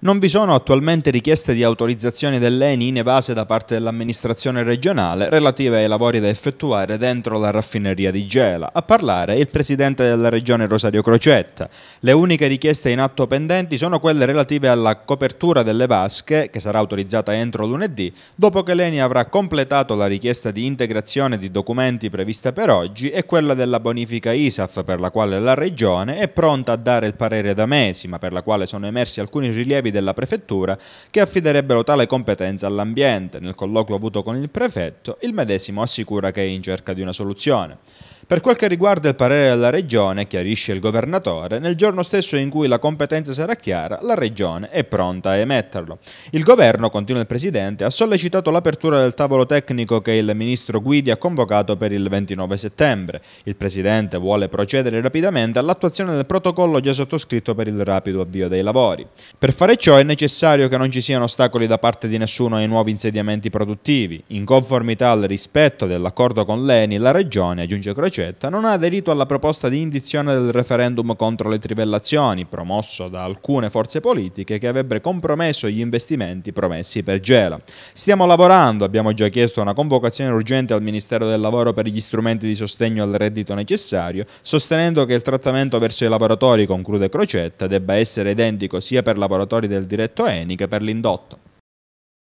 Non vi sono attualmente richieste di autorizzazione dell'ENI in evase da parte dell'amministrazione regionale relative ai lavori da effettuare dentro la raffineria di Gela. A parlare il presidente della regione Rosario Crocetta. Le uniche richieste in atto pendenti sono quelle relative alla copertura delle vasche, che sarà autorizzata entro lunedì, dopo che l'ENI avrà completato la richiesta di integrazione di documenti prevista per oggi e quella della bonifica ISAF per la quale la regione è pronta a dare il parere da mesi, ma per la quale sono emersi alcuni rilievi rinnovi della prefettura che affiderebbero tale competenza all'ambiente. Nel colloquio avuto con il prefetto, il medesimo assicura che è in cerca di una soluzione. Per quel che riguarda il parere della Regione, chiarisce il Governatore, nel giorno stesso in cui la competenza sarà chiara, la Regione è pronta a emetterlo. Il Governo, continua il Presidente, ha sollecitato l'apertura del tavolo tecnico che il Ministro Guidi ha convocato per il 29 settembre. Il Presidente vuole procedere rapidamente all'attuazione del protocollo già sottoscritto per il rapido avvio dei lavori. Per fare ciò è necessario che non ci siano ostacoli da parte di nessuno ai nuovi insediamenti produttivi. In conformità al rispetto dell'accordo con l'ENI, la Regione, aggiunge Crocetta, non ha aderito alla proposta di indizione del referendum contro le trivellazioni, promosso da alcune forze politiche che avrebbe compromesso gli investimenti promessi per Gela. Stiamo lavorando, abbiamo già chiesto una convocazione urgente al Ministero del Lavoro per gli strumenti di sostegno al reddito necessario, sostenendo che il trattamento verso i lavoratori, conclude Crocetta, debba essere identico sia per lavoratori del diretto ENI per l'indotto